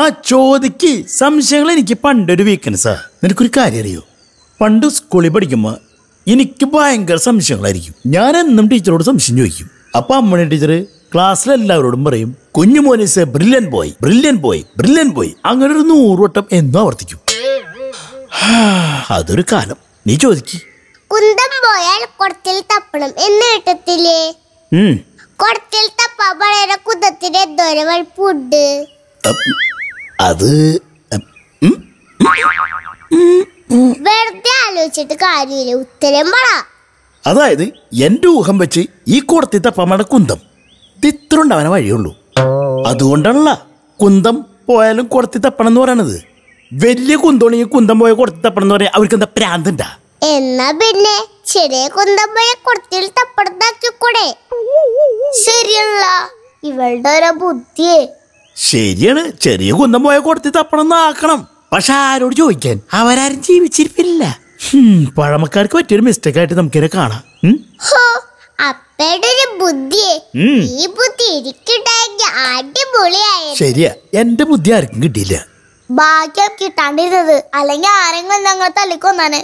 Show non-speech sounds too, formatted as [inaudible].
ആ ചോദിക്ക് സംശയങ്ങൾ എനിക്ക് പണ്ടൊരു സാർ നിനക്കൊരു കാര്യം അറിയോ പണ്ട് സ്കൂളിൽ പഠിക്കുമ്പോൾ എനിക്ക് ഭയങ്കര സംശയങ്ങളായിരിക്കും ഞാൻ എന്നും ടീച്ചറോട് സംശയം ചോദിക്കും അപ്പൊ അമ്മണി ടീച്ചർ ക്ലാസ്സിലെല്ലാവരോടും പറയും കുഞ്ഞു is brilliant boy brilliant boy brilliant boy അങ്ങനെ ഒരു നൂറ് വട്ടം എന്നും ആവർത്തിക്കും [sighs] അതൊരു കാലം നീ ചോദിക്ക് കുന്തം പോയാൽ കൊടത്തിൽ തപ്പണം എന്ന് കേട്ടത്തില്ലേ കുടത്തിൽ വെള്ളത്തിന് എന്തോരം വെളുപ്പുണ്ട് അത് വെറുതെ ആലോചിച്ചിട്ട് കാര്യമില്ല ഉത്തരം പറ അതായത് എന്റെ ഊഹം വെച്ച് ഈ കൂടത്തിത്തെ പമ്മയുടെ കുന്തം തിത്തറുണ്ടാവാൻ വഴിയുള്ളൂ അതുകൊണ്ടാണല്ല കുന്തം പോയാലും കുടത്തി തപ്പണം എന്ന് പറയണത് വലിയ കുന്തോണി കുന്തം പോയ കുടത്തി തപ്പണം എന്ന് പറയാൻ അവർക്ക് എന്താ പ്രാന്തണ്ട എന്നാ പിന്നെ ചെറിയ കുന്തം പോയ കുടത്തി ഇവളുടെ ഒരു ബുദ്ധിയെ ശരിയാണ് ചെറിയ കുന്തം പോയ കൊടുത്തി തപ്പണം ആക്കണം പക്ഷെ ആരോട് ചോദിക്കാൻ അവരാരും ജീവിച്ചിരിപ്പില്ല പഴമക്കാർക്ക് പറ്റിയൊരു മിസ്റ്റേക്ക് ആയിട്ട് നമുക്കിനെ കാണാം ഒരു ഈ ബുദ്ധി ശരിയാ എന്റെ ബുദ്ധി ആർക്കും കിട്ടിയില്ല ഭാഗ്യം കിട്ടാണ്ടിരുന്നത് അല്ലെങ്കിൽ ആരെങ്കിലും ഞങ്ങൾ തള്ളിക്കൊന്നാണ്